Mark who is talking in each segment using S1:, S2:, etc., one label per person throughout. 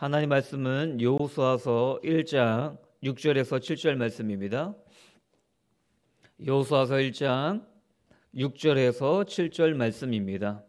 S1: 하나님 말씀은 여호수아서 1장 6절에서 7절 말씀입니다. 여호수아서 1장 6절에서 7절 말씀입니다.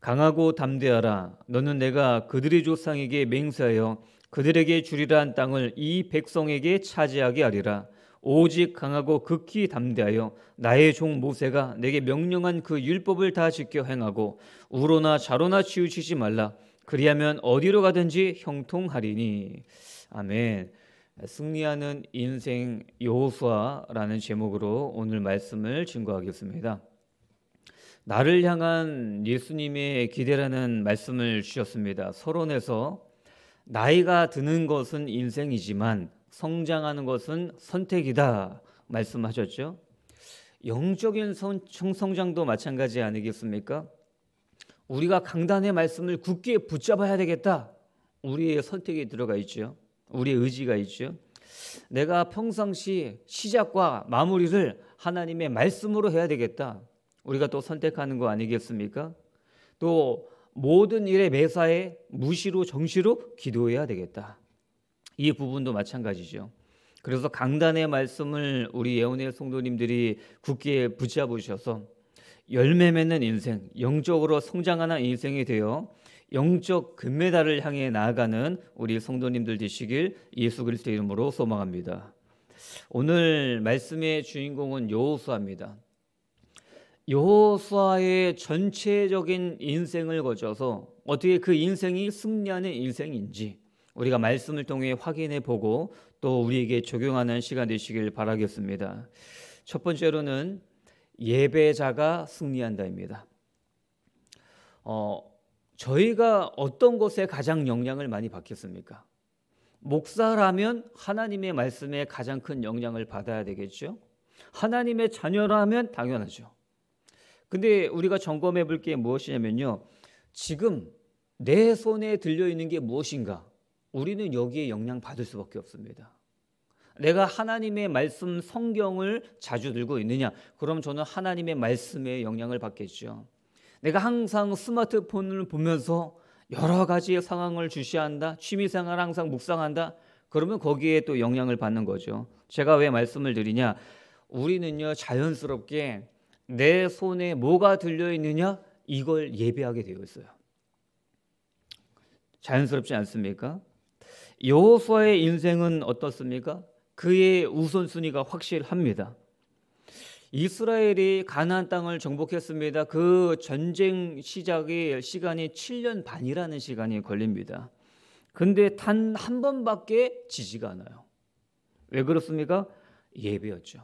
S1: 강하고 담대하라 너는 내가 그들의 조상에게 맹세하여 그들에게 주리라 한 땅을 이 백성에게 차지하게 하리라 오직 강하고 극히 담대하여 나의 종 모세가 내게 명령한 그 율법을 다 지켜 행하고 우로나 자로나 치우치지 말라 그리하면 어디로 가든지 형통하리니 아멘. 승리하는 인생 여호수아라는 제목으로 오늘 말씀을 증거하겠습니다. 나를 향한 예수님의 기대라는 말씀을 주셨습니다. 서론에서 나이가 드는 것은 인생이지만 성장하는 것은 선택이다 말씀하셨죠. 영적인 성, 성장도 마찬가지 아니겠습니까? 우리가 강단의 말씀을 굳게 붙잡아야 되겠다. 우리의 선택이 들어가 있죠. 우리의 의지가 있죠. 내가 평상시 시작과 마무리를 하나님의 말씀으로 해야 되겠다. 우리가 또 선택하는 거 아니겠습니까? 또 모든 일의 매사에 무시로 정시로 기도해야 되겠다. 이 부분도 마찬가지죠. 그래서 강단의 말씀을 우리 예언의 성도님들이 굳게 붙잡으셔서 열매 맺는 인생, 영적으로 성장하는 인생이 되어 영적 금메달을 향해 나아가는 우리 성도님들 되시길 예수 그리스도 이름으로 소망합니다. 오늘 말씀의 주인공은 여호수아입니다. 여호수아의 전체적인 인생을 거쳐서 어떻게 그 인생이 승리하는 인생인지 우리가 말씀을 통해 확인해 보고 또 우리에게 적용하는 시간 되시길 바라겠습니다. 첫 번째로는 예배자가 승리한다입니다. 어, 저희가 어떤 것에 가장 영향을 많이 받겠습니까? 목사라면 하나님의 말씀에 가장 큰 영향을 받아야 되겠죠. 하나님의 자녀라면 당연하죠. 근데 우리가 점검해 볼 게 무엇이냐면요. 지금 내 손에 들려 있는 게 무엇인가? 우리는 여기에 영향 받을 수밖에 없습니다. 내가 하나님의 말씀 성경을 자주 들고 있느냐? 그럼 저는 하나님의 말씀에 영향을 받겠죠. 내가 항상 스마트폰을 보면서 여러 가지 상황을 주시한다. 취미 생활 항상 묵상한다. 그러면 거기에 또 영향을 받는 거죠. 제가 왜 말씀을 드리냐? 우리는요 자연스럽게 내 손에 뭐가 들려 있느냐 이걸 예배하게 되어 있어요. 자연스럽지 않습니까? 여호수아의 인생은 어떻습니까? 그의 우선순위가 확실합니다. 이스라엘이 가나안 땅을 정복했습니다. 그 전쟁 시작의 시간이 7년 반이라는 시간이 걸립니다. 근데 단 한 번밖에 지지가 않아요. 왜 그렇습니까? 예배였죠.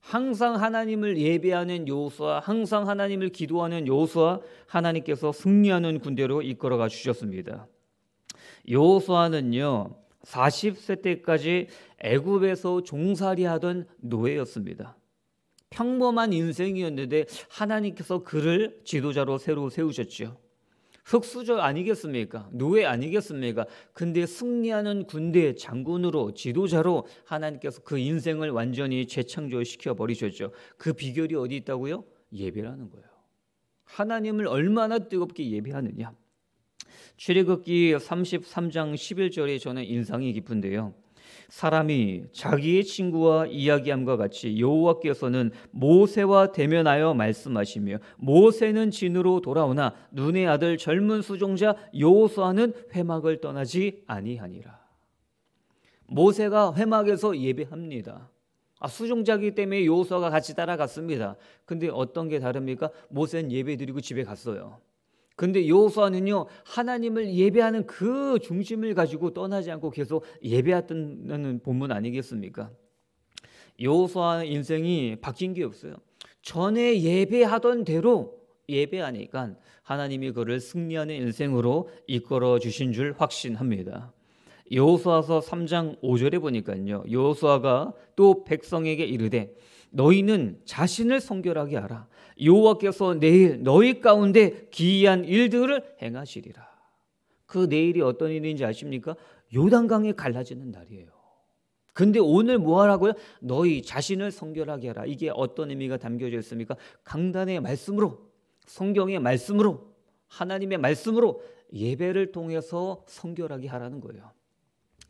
S1: 항상 하나님을 예배하는 요수와 항상 하나님을 기도하는 요수와 하나님께서 승리하는 군대로 이끌어가 주셨습니다. 요수아는요 40세 때까지 애굽에서 종살이하던 노예였습니다. 평범한 인생이었는데 하나님께서 그를 지도자로 새로 세우셨죠요 흑수저 아니겠습니까? 노예 아니겠습니까? 근데 승리하는 군대 의 장군으로 지도자로 하나님께서 그 인생을 완전히 재창조시켜 버리셨죠. 그 비결이 어디 있다고요? 예배라는 거예요. 하나님을 얼마나 뜨겁게 예배하느냐. 출애굽기 33장 11절에 저는 인상이 깊은데요. 사람이 자기의 친구와 이야기함과 같이 여호와께서는 모세와 대면하여 말씀하시며 모세는 진으로 돌아오나 눈의 아들 젊은 수종자 여호수아는 회막을 떠나지 아니하니라. 모세가 회막에서 예배합니다. 아, 수종자기 때문에 여호수아가 같이 따라갔습니다. 근데 어떤 게 다릅니까? 모세는 예배 드리고 집에 갔어요. 근데 여호수아는요 하나님을 예배하는 그 중심을 가지고 떠나지 않고 계속 예배했던 본문 아니겠습니까? 여호수아 인생이 바뀐 게 없어요. 전에 예배하던 대로 예배하니까 하나님이 그를 승리하는 인생으로 이끌어 주신 줄 확신합니다. 여호수아서 3장 5절에 보니까요. 여호수아가 또 백성에게 이르되 너희는 자신을 성결하게 하라. 여호와께서 내일 너희 가운데 기이한 일들을 행하시리라. 그 내일이 어떤 일인지 아십니까? 요단강이 갈라지는 날이에요. 근데 오늘 뭐 하라고요? 너희 자신을 성결하게 하라. 이게 어떤 의미가 담겨져 있습니까? 강단의 말씀으로, 성경의 말씀으로, 하나님의 말씀으로 예배를 통해서 성결하게 하라는 거예요.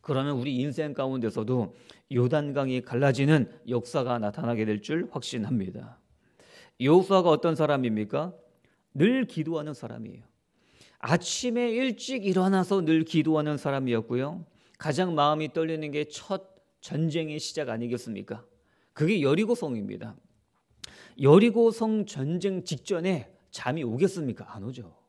S1: 그러면 우리 인생 가운데서도 요단강이 갈라지는 역사가 나타나게 될 줄 확신합니다. 여호수아가 어떤 사람입니까? 늘 기도하는 사람이에요. 아침에 일찍 일어나서 늘 기도하는 사람이었고요. 가장 마음이 떨리는 게 첫 전쟁의 시작 아니겠습니까? 그게 여리고성입니다. 여리고성 전쟁 직전에 잠이 오겠습니까? 안 오죠.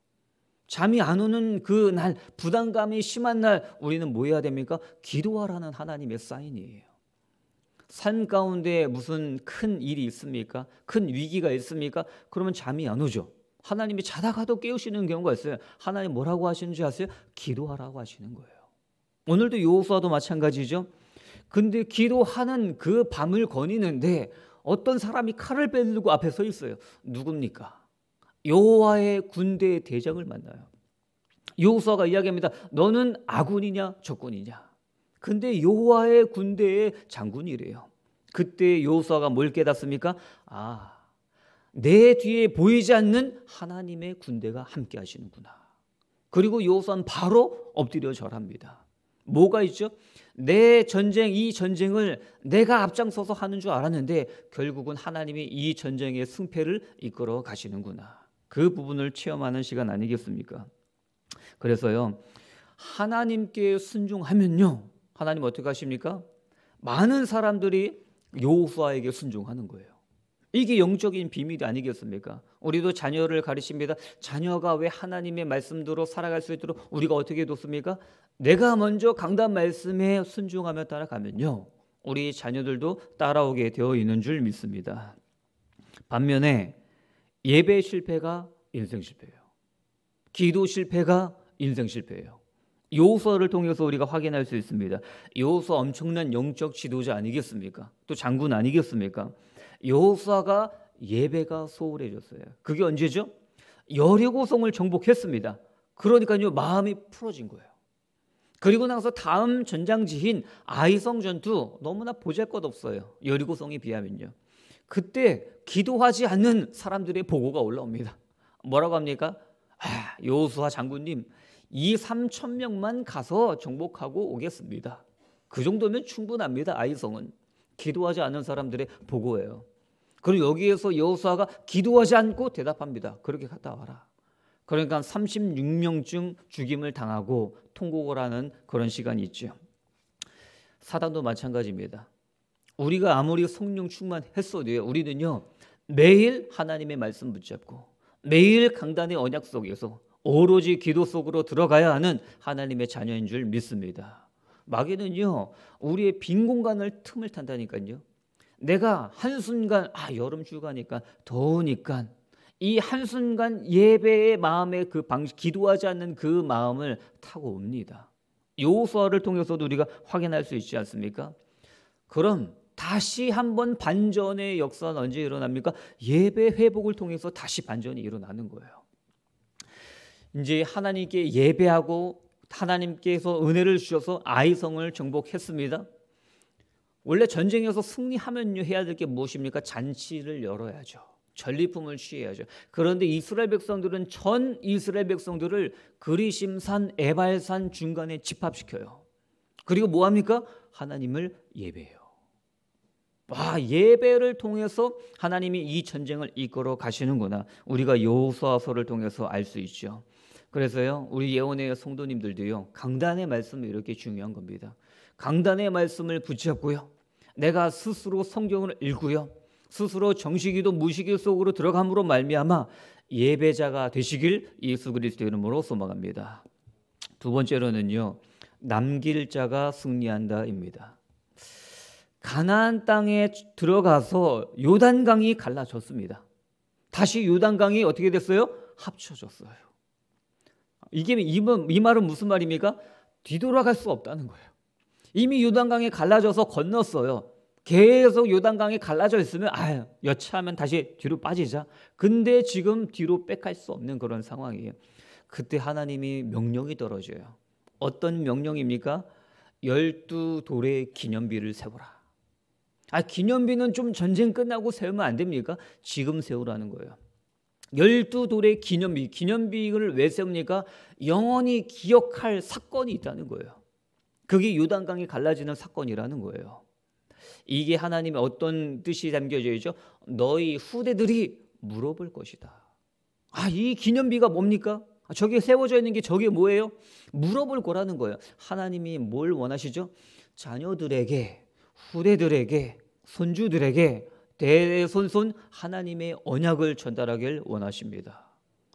S1: 잠이 안 오는 그 날, 부담감이 심한 날, 우리는 뭐 해야 됩니까? 기도하라는 하나님의 사인이에요. 삶 가운데 무슨 큰 일이 있습니까? 큰 위기가 있습니까? 그러면 잠이 안 오죠. 하나님이 자다가도 깨우시는 경우가 있어요. 하나님 뭐라고 하시는지 아세요? 기도하라고 하시는 거예요. 오늘도 여호수아도 마찬가지죠. 근데 기도하는 그 밤을 거니는데 어떤 사람이 칼을 빼들고 앞에 서 있어요. 누굽니까? 여호와의 군대의 대장을 만나요. 여호수아가 이야기합니다. 너는 아군이냐 적군이냐. 근데 여호와의 군대의 장군이래요. 그때 여호수아가 뭘 깨닫습니까? 아, 내 뒤에 보이지 않는 하나님의 군대가 함께 하시는구나. 그리고 여호수아는 바로 엎드려 절합니다. 뭐가 있죠? 내 전쟁 이 전쟁을 내가 앞장서서 하는 줄 알았는데 결국은 하나님이 이 전쟁의 승패를 이끌어 가시는구나. 그 부분을 체험하는 시간 아니겠습니까? 그래서요. 하나님께 순종하면요. 하나님 어떻게 하십니까? 많은 사람들이 여호수아에게 순종하는 거예요. 이게 영적인 비밀이 아니겠습니까? 우리도 자녀를 가르칩니다. 자녀가 왜 하나님의 말씀대로 살아갈 수 있도록 우리가 어떻게 돕습니까? 내가 먼저 강단 말씀에 순종하며 따라가면요. 우리 자녀들도 따라오게 되어 있는 줄 믿습니다. 반면에 예배 실패가 인생 실패예요. 기도 실패가 인생 실패예요. 요서를 통해서 우리가 확인할 수 있습니다. 요서 엄청난 영적 지도자 아니겠습니까? 또 장군 아니겠습니까? 요사가 예배가 소홀해졌어요. 그게 언제죠? 여리고성을 정복했습니다. 그러니까요 마음이 풀어진 거예요. 그리고 나서 다음 전장지인 아이성 전투 너무나 보잘것없어요. 여리고성에 비하면요. 그때 기도하지 않는 사람들의 보고가 올라옵니다. 뭐라고 합니까? 아, 요수아 장군님, 이 3천 명만 가서 정복하고 오겠습니다. 그 정도면 충분합니다. 아이성은 기도하지 않은 사람들의 보고예요. 그리고 여기에서 여호수아가 기도하지 않고 대답합니다. 그렇게 갔다 와라. 그러니까 36명쯤 죽임을 당하고 통곡을 하는 그런 시간이 있죠. 사단도 마찬가지입니다. 우리가 아무리 성령 충만했어도요. 우리는요. 매일 하나님의 말씀 붙잡고 매일 강단의 언약 속에서 오로지 기도 속으로 들어가야 하는 하나님의 자녀인 줄 믿습니다. 마귀는요. 우리의 빈 공간을 틈을 탄다니까요. 내가 한순간 아 여름 휴가니까 더우니까 이 한순간 예배의 마음에 그 방, 식 기도하지 않는 그 마음을 타고 옵니다. 요소아를 통해서도 우리가 확인할 수 있지 않습니까? 그럼 다시 한 번 반전의 역사는 언제 일어납니까? 예배 회복을 통해서 다시 반전이 일어나는 거예요. 이제 하나님께 예배하고 하나님께서 은혜를 주셔서 아이성을 정복했습니다. 원래 전쟁에서 승리하면요 해야 될 게 무엇입니까? 잔치를 열어야죠. 전리품을 취해야죠. 그런데 이스라엘 백성들은 전 이스라엘 백성들을 그리심산 에발산 중간에 집합시켜요. 그리고 뭐 합니까? 하나님을 예배해요. 아, 예배를 통해서 하나님이 이 전쟁을 이끌어 가시는구나 우리가 여호수아서를 통해서 알 수 있죠. 그래서요 우리 예원의 성도님들도요 강단의 말씀이 이렇게 중요한 겁니다. 강단의 말씀을 붙잡고요 내가 스스로 성경을 읽고요 스스로 정식이도 무식이 속으로 들어감으로 말미암아 예배자가 되시길 예수 그리스도 이름으로 소망합니다. 두 번째로는요 남길 자가 승리한다입니다. 가나안 땅에 들어가서 요단강이 갈라졌습니다. 다시 요단강이 어떻게 됐어요? 합쳐졌어요. 이게 이, 이 말은 무슨 말입니까? 뒤돌아갈 수 없다는 거예요. 이미 요단강이 갈라져서 건넜어요. 계속 요단강이 갈라져 있으면 아 여차하면 다시 뒤로 빠지자. 근데 지금 뒤로 빽할 수 없는 그런 상황이에요. 그때 하나님이 명령이 떨어져요. 어떤 명령입니까? 열두 돌의 기념비를 세워라. 아, 기념비는 좀 전쟁 끝나고 세우면 안 됩니까? 지금 세우라는 거예요. 열두 돌의 기념비, 기념비를 왜 세웁니까? 영원히 기억할 사건이 있다는 거예요. 그게 요단강이 갈라지는 사건이라는 거예요. 이게 하나님의 어떤 뜻이 담겨져 있죠? 너희 후대들이 물어볼 것이다. 아, 이 기념비가 뭡니까? 아, 저게 세워져 있는 게 저게 뭐예요? 물어볼 거라는 거예요. 하나님이 뭘 원하시죠? 자녀들에게, 후대들에게 손주들에게대손손 하나님의 언약을 전달하길 원하십니다.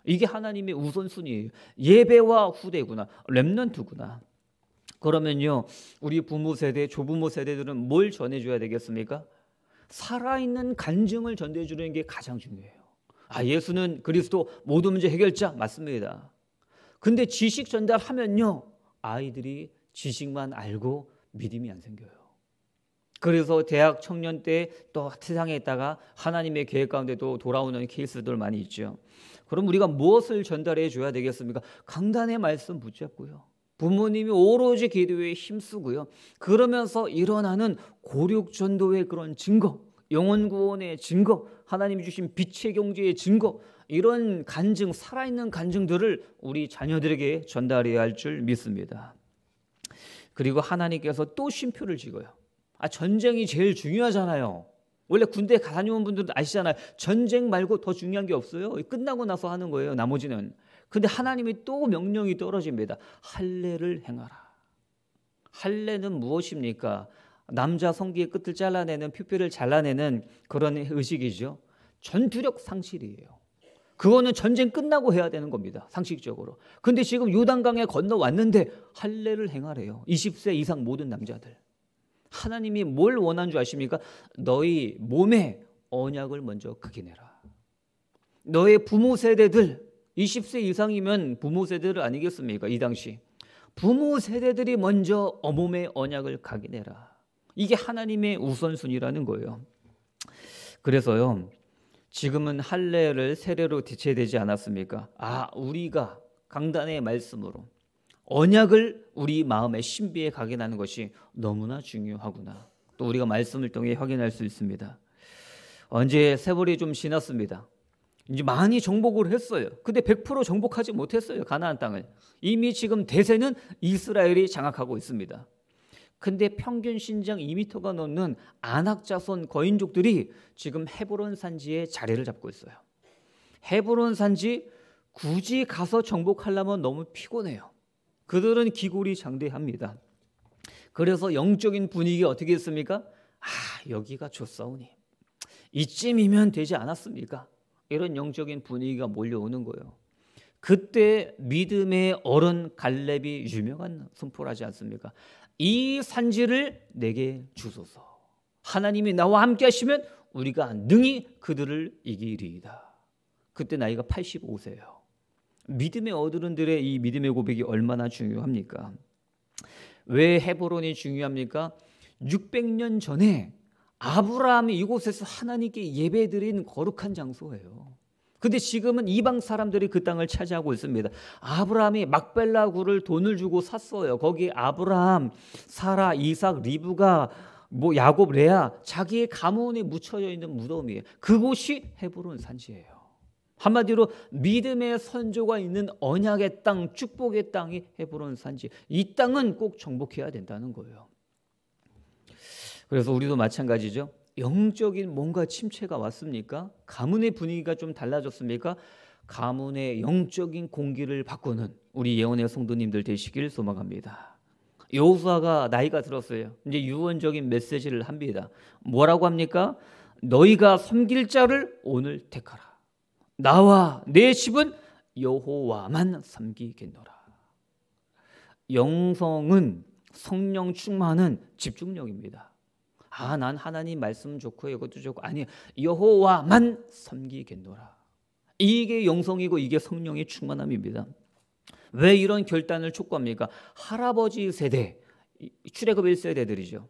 S1: 이게 하나님의 우선순위예요. 예배와 후대구나. 렘넌트구나. 그러면요. 우리 부모 세대, 조부모 세대들은 뭘 전해줘야 되겠습니까? 살아있는 간증을 전해주는 게 가장 중요해요. 아, 예수는 그리스도 모든 문제 해결자 맞습니다. 근데 지식 전달하면요. 아이들이 지식만 알고 믿음이 안 생겨요. 그래서 대학 청년 때 또 세상에 있다가 하나님의 계획 가운데도 돌아오는 케이스들 많이 있죠. 그럼 우리가 무엇을 전달해 줘야 되겠습니까? 강단의 말씀 붙잡고요. 부모님이 오로지 기도에 힘쓰고요. 그러면서 일어나는 고륙 전도의 그런 증거, 영혼 구원의 증거, 하나님이 주신 빛의 경제의 증거, 이런 간증, 살아있는 간증들을 우리 자녀들에게 전달해야 할 줄 믿습니다. 그리고 하나님께서 또 쉼표를 지어요. 아, 전쟁이 제일 중요하잖아요. 원래 군대 다녀온 분들도 아시잖아요. 전쟁 말고 더 중요한 게 없어요. 끝나고 나서 하는 거예요. 나머지는. 근데 하나님이 또 명령이 떨어집니다. 할례를 행하라. 할례는 무엇입니까? 남자 성기의 끝을 잘라내는 퓨피를 잘라내는 그런 의식이죠. 전투력 상실이에요. 그거는 전쟁 끝나고 해야 되는 겁니다. 상식적으로. 근데 지금 요단강에 건너왔는데 할례를 행하래요. 20세 이상 모든 남자들. 하나님이 뭘 원한 줄 아십니까? 너희 몸에 언약을 먼저 크게 내라. 너의 부모 세대들 20세 이상이면 부모 세대들 아니겠습니까? 이 당시 부모 세대들이 먼저 어몸의 언약을 각인해라. 이게 하나님의 우선순위라는 거예요. 그래서요. 지금은 할례를 세례로 대체되지 않았습니까? 아, 우리가 강단의 말씀으로 언약을 우리 마음의 신비에 각인하는 것이 너무나 중요하구나. 또 우리가 말씀을 통해 확인할 수 있습니다. 언제 세월이 좀 지났습니다. 이제 많이 정복을 했어요. 근데 100% 정복하지 못했어요. 가나안 땅을. 이미 지금 대세는 이스라엘이 장악하고 있습니다. 근데 평균 신장 2미가 넘는 안학자손 거인족들이 지금 헤브론 산지에 자리를 잡고 있어요. 헤브론 산지 굳이 가서 정복하려면 너무 피곤해요. 그들은 기골이 장대합니다. 그래서 영적인 분위기 어떻게 했습니까? 아, 여기가 좋사오니. 이쯤이면 되지 않았습니까? 이런 영적인 분위기가 몰려오는 거예요. 그때 믿음의 어른 갈렙이 유명한 선포를 하지 않습니까? 이 산지를 내게 주소서. 하나님이 나와 함께 하시면 우리가 능히 그들을 이기리이다. 그때 나이가 85세예요. 믿음의 어른들의 이 믿음의 고백이 얼마나 중요합니까? 왜 헤브론이 중요합니까? 600년 전에 아브라함이 이곳에서 하나님께 예배드린 거룩한 장소예요. 근데 지금은 이방 사람들이 그 땅을 차지하고 있습니다. 아브라함이 막벨라구를 돈을 주고 샀어요. 거기 아브라함, 사라, 이삭, 리브가 뭐 야곱, 레아 자기의 가문에 묻혀져 있는 무덤이에요. 그곳이 헤브론 산지예요. 한마디로 믿음의 선조가 있는 언약의 땅, 축복의 땅이 헤브론 산지. 이 땅은 꼭 정복해야 된다는 거예요. 그래서 우리도 마찬가지죠. 영적인 뭔가 침체가 왔습니까? 가문의 분위기가 좀 달라졌습니까? 가문의 영적인 공기를 바꾸는 우리 예언의 성도님들 되시길 소망합니다. 여호수아가 나이가 들었어요. 이제 유언적인 메시지를 합니다. 뭐라고 합니까? 너희가 섬길 자를 오늘 택하라. 나와 내 집은 여호와만 섬기겠노라. 영성은 성령 충만은 집중력입니다. 아, 난 하나님 말씀 좋고 이것도 좋고 아니 여호와만 섬기겠노라. 이게 영성이고 이게 성령의 충만함입니다. 왜 이런 결단을 촉구합니까? 할아버지 세대, 출애굽 1세대들이죠.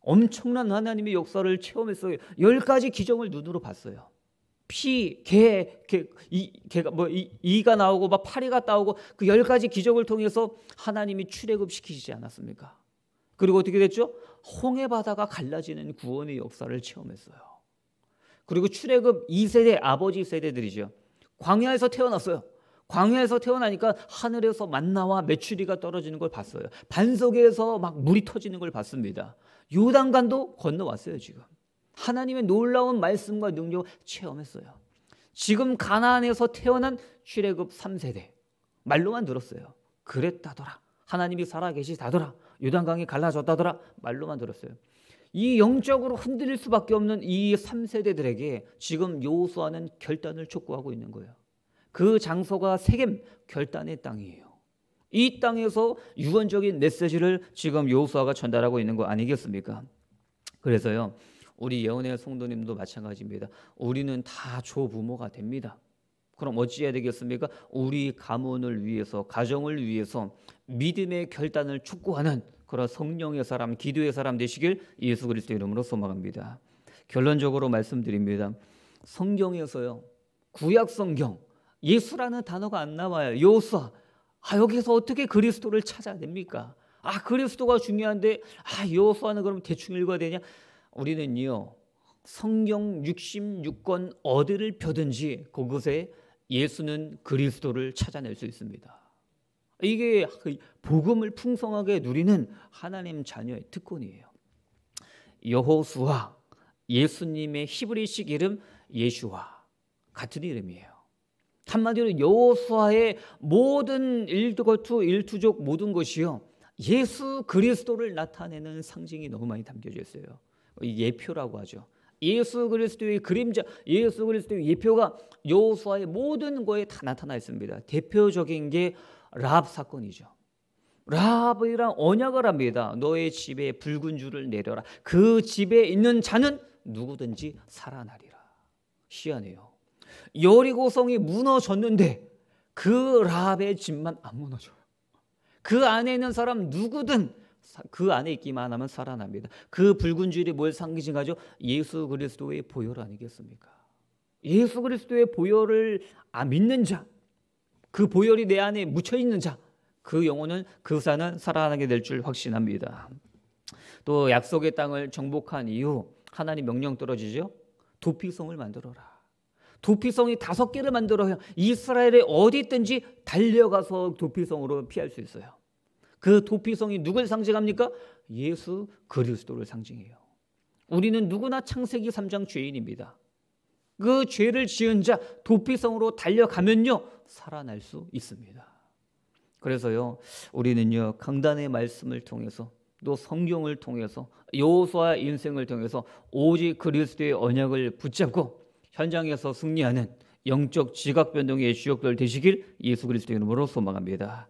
S1: 엄청난 하나님의 역사를 체험했어요. 열 가지 기적을 눈으로 봤어요. 피, 개, 개, 이, 개가 뭐 이, 이가 나오고 막 파리가 나오고 그 열 가지 기적을 통해서 하나님이 출애굽시키지 않았습니까? 그리고 어떻게 됐죠? 홍해 바다가 갈라지는 구원의 역사를 체험했어요. 그리고 출애굽 2세대 아버지 세대들이죠. 광야에서 태어났어요. 광야에서 태어나니까 하늘에서 만나와 메추리가 떨어지는 걸 봤어요. 반석에서 막 물이 터지는 걸 봤습니다. 요단간도 건너왔어요, 지금. 하나님의 놀라운 말씀과 능력을 체험했어요. 지금 가나안에서 태어난 출애굽 3세대 말로만 들었어요. 그랬다더라. 하나님이 살아계시다더라. 요단강이 갈라졌다더라. 말로만 들었어요. 이 영적으로 흔들릴 수밖에 없는 이 3세대들에게 지금 요수아는 결단을 촉구하고 있는 거예요. 그 장소가 세겜 결단의 땅이에요. 이 땅에서 유언적인 메시지를 지금 요수아가 전달하고 있는 거 아니겠습니까? 그래서요. 우리 예언의 성도님도 마찬가지입니다. 우리는 다 조부모가 됩니다. 그럼 어찌해야 되겠습니까? 우리 가문을 위해서, 가정을 위해서 믿음의 결단을 촉구하는 그런 성령의 사람, 기도의 사람 되시길 예수 그리스도 이름으로 소망합니다. 결론적으로 말씀드립니다. 성경에서요. 구약 성경 예수라는 단어가 안 나와요. 요사. 아 여기서 어떻게 그리스도를 찾아야 됩니까? 아 그리스도가 중요한데 아 요사는 그럼 대충 읽어야 되냐? 우리는요 성경 66권 어디를 펴든지 그곳에 예수는 그리스도를 찾아낼 수 있습니다. 이게 그 복음을 풍성하게 누리는 하나님 자녀의 특권이에요. 여호수아 예수님의 히브리식 이름 예슈와 같은 이름이에요. 한마디로 여호수아의 모든 일투거투 일투족 모든 것이요 예수 그리스도를 나타내는 상징이 너무 많이 담겨져 있어요. 예표라고 하죠. 예수 그리스도의 그림자, 예수 그리스도의 예표가 여호수아의 모든 거에 다 나타나 있습니다. 대표적인 게 라합 사건이죠. 라합이란 언약을 합니다. 너의 집에 붉은 줄을 내려라. 그 집에 있는 자는 누구든지 살아나리라. 희한해요. 여리고성이 무너졌는데 그 라합의 집만 안 무너져요. 그 안에 있는 사람 누구든 그 안에 있기만 하면 살아납니다. 그 붉은 줄이 뭘 상징하죠? 예수 그리스도의 보혈 아니겠습니까? 예수 그리스도의 보혈을 아, 믿는 자, 그 보혈이 내 안에 묻혀 있는 자, 그 영혼은 그 사는 살아나게 될 줄 확신합니다. 또 약속의 땅을 정복한 이후 하나님 명령 떨어지죠. 도피성을 만들어라. 도피성이 다섯 개를 만들어야 이스라엘에 어디 든지 달려가서 도피성으로 피할 수 있어요. 그 도피성이 누굴 상징합니까? 예수 그리스도를 상징해요. 우리는 누구나 창세기 3장 죄인입니다. 그 죄를 지은 자 도피성으로 달려가면요 살아날 수 있습니다. 그래서요 우리는요 강단의 말씀을 통해서 또 성경을 통해서 여호수아 인생을 통해서 오직 그리스도의 언약을 붙잡고 현장에서 승리하는 영적 지각 변동의 주역들 되시길 예수 그리스도의 이름으로 소망합니다.